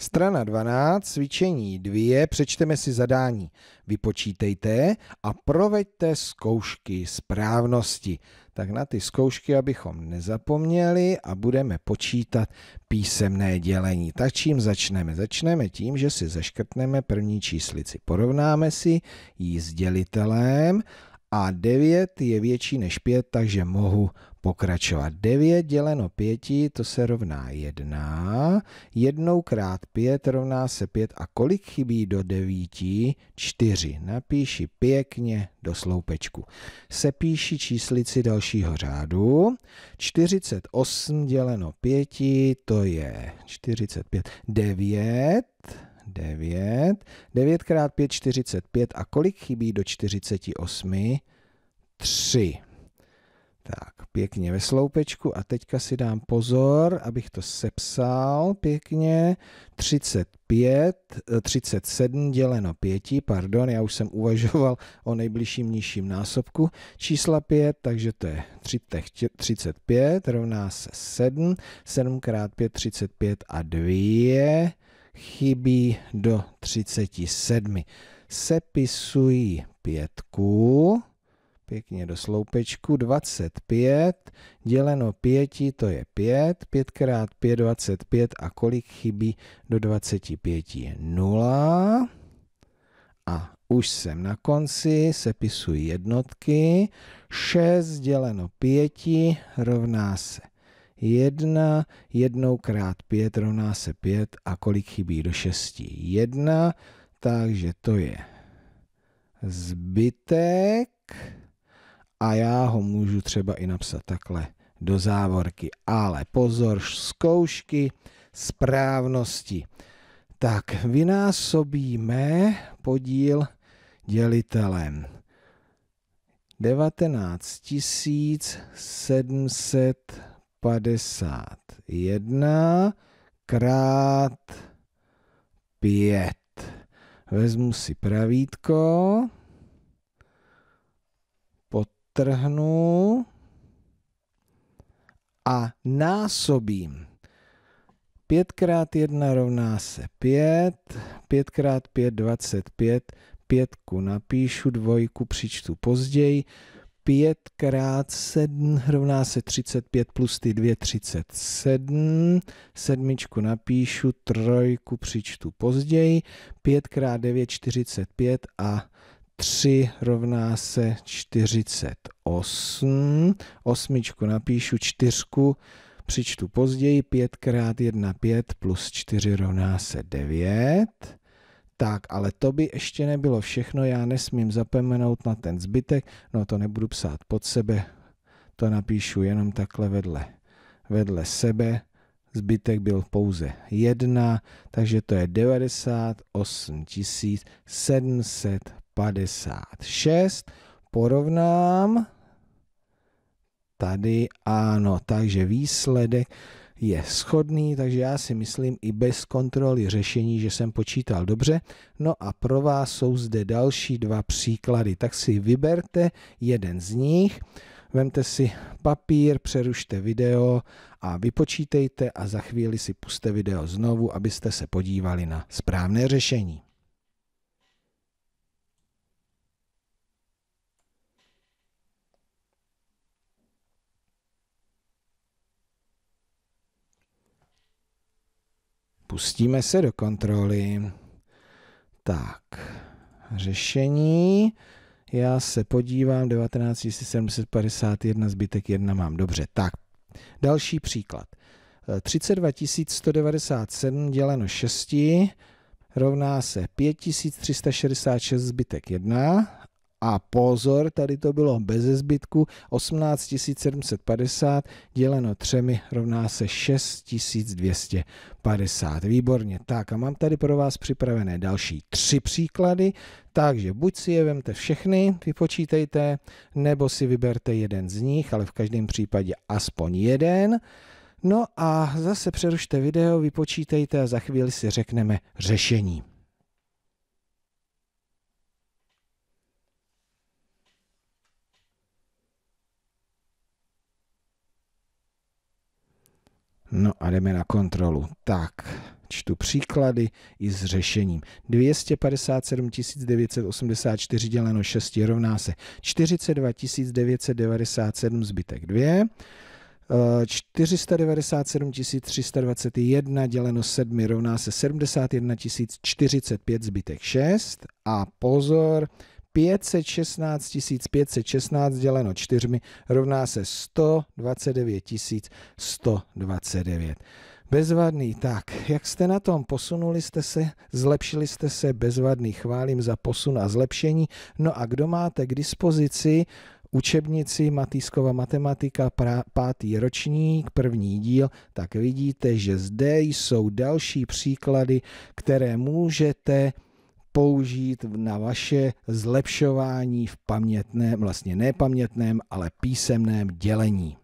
Strana 12, cvičení 2, přečteme si zadání, vypočítejte a proveďte zkoušky správnosti. Tak na ty zkoušky, abychom nezapomněli a budeme počítat písemné dělení. Tak čím začneme? Začneme tím, že si zaškrtneme první číslici. Porovnáme si ji s dělitelem a 9 je větší než 5, takže mohu pokračovat. 9 děleno 5, to se rovná 1. 1 krát 5 rovná se 5. A kolik chybí do 9? 4. Napíši pěkně do sloupečku. Sepíši číslici dalšího řádu. 48 děleno 5, to je 45. 9 9. 9 krát 5, 45. A kolik chybí do 48? 3. Tak, pěkně ve sloupečku a teďka si dám pozor, abych to sepsal pěkně. 35, 37 eh, děleno 5, pardon, já už jsem uvažoval o nejbližším nižším násobku čísla 5, takže to je 35 rovná se 7, 7 x 5, 35 a 2 chybí do 37. Sepisuji pětku pěkně do sloupečku, 25 děleno 5, to je 5, 5 x 5, 25 a kolik chybí do 25? 0. A už jsem na konci, sepisuji jednotky, 6 děleno 5 rovná se 1, 1 x 5 rovná se 5 a kolik chybí do 6? 1, takže to je zbytek a já ho můžu třeba i napsat takhle do závorky. Ale pozor, zkoušky správnosti. Tak vynásobíme podíl dělitelem. 19 751 krát 5. Vezmu si pravítko strhnu a násobím. 5 x 1 rovná se 5, 5 x 5 25, 5 napíšu, dvojku přičtu později, 5 x 7 rovná se 35 plus ty 2 37, sedmičku napíšu, trojku přičtu později, 5 x 9 45 a 3 rovná se 48. Osmičku napíšu, čtyřku přičtu později. 5 krát 1, 5 plus 4 rovná se 9. Tak, ale to by ještě nebylo všechno, já nesmím zapomenout na ten zbytek, no to nebudu psát pod sebe, to napíšu jenom takhle vedle, vedle sebe, zbytek byl pouze 1, takže to je 98 750 56. Porovnám. Tady ano, takže výsledek je schodný, takže já si myslím i bez kontroly řešení, že jsem počítal dobře. No a pro vás jsou zde další dva příklady, tak si vyberte jeden z nich, vemte si papír, přerušte video a vypočítejte a za chvíli si puste video znovu, abyste se podívali na správné řešení. Pustíme se do kontroly. Tak, řešení. Já se podívám, 19751, zbytek 1 mám. Dobře, tak, další příklad. 32 197 děleno 6 rovná se 5366 zbytek 1 a pozor, tady to bylo bez zbytku 18 750 děleno třemi rovná se 6250. Výborně. Tak a mám tady pro vás připravené další tři příklady, takže buď si je vemte všechny, vypočítejte, nebo si vyberte jeden z nich, ale v každém případě aspoň jeden. No a zase přerušte video, vypočítejte a za chvíli si řekneme řešení. No a jdeme na kontrolu. Tak, čtu příklady i s řešením. 257 984 děleno 6 rovná se 42 997 zbytek 2. 497 321 děleno 7 rovná se 71 045 zbytek 6 a pozor 516 516 děleno 4 rovná se 129 129. Bezvadný, tak, jak jste na tom? Posunuli jste se, zlepšili jste se, bezvadný, chválím za posun a zlepšení. No a kdo máte k dispozici učebnici Matýskova matematika, pátý ročník, první díl, tak vidíte, že zde jsou další příklady, které můžete použít na vaše zlepšování v pamětném, vlastně nepamětném, ale písemném dělení.